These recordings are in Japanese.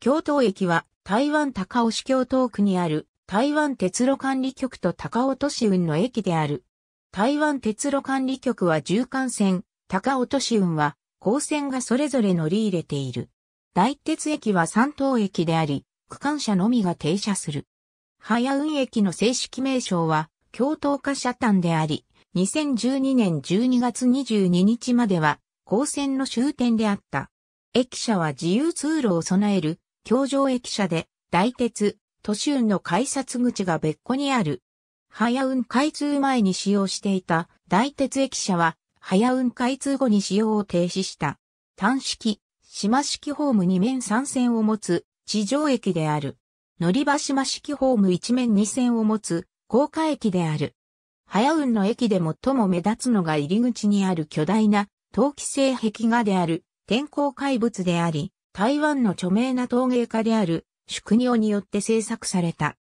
京都駅は台湾高尾市京都区にある台湾鉄路管理局と高尾都市運の駅である。台湾鉄路管理局は縦貫線、高尾都市運は高線がそれぞれ乗り入れている。大鉄駅は三東駅であり、区間車のみが停車する。早運駅の正式名称は京都下車端であり、2012年12月22日までは、高線の終点であった。駅舎は自由通路を備える京城駅舎で、大鉄、都市運の改札口が別個にある。早運開通前に使用していた大鉄駅舎は、早運開通後に使用を停止した。単式、島式ホーム2面3線を持つ地上駅である。乗り場島式ホーム1面2線を持つ高架駅である。早運の駅で最も目立つのが入り口にある巨大な陶器製壁画である天候怪物であり、台湾の著名な陶芸家である、宿尿によって制作された。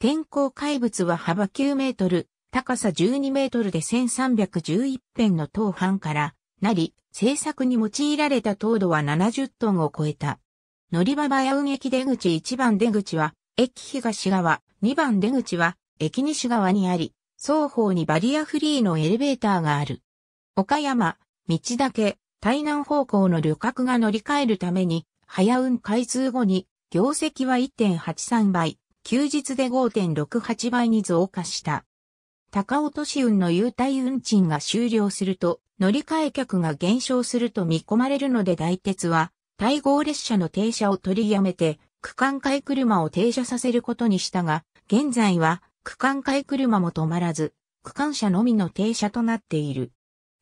天候怪物は幅9メートル、高さ12メートルで1311辺の陶版からなり、制作に用いられた糖度は70トンを超えた。乗り場や運駅出口1番出口は、駅東側、2番出口は、駅西側にあり、双方にバリアフリーのエレベーターがある。岡山、道だけ、台南方向の旅客が乗り換えるために、早運開通後に、業績は1.83倍、休日で5.68倍に増加した。高落し運の優待運賃が終了すると、乗り換え客が減少すると見込まれるので大鉄は、対合列車の停車を取りやめて、区間外車を停車させることにしたが、現在は区間外車も止まらず、区間車のみの停車となっている。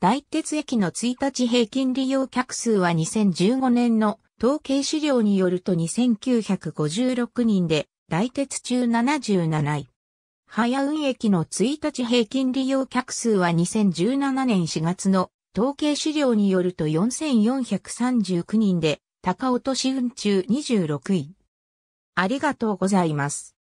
大鉄駅の1日平均利用客数は2015年の統計資料によると2956人で、来鉄中77位。早運駅の1日平均利用客数は2017年4月の統計資料によると4439人で、高落し運中26位。ありがとうございます。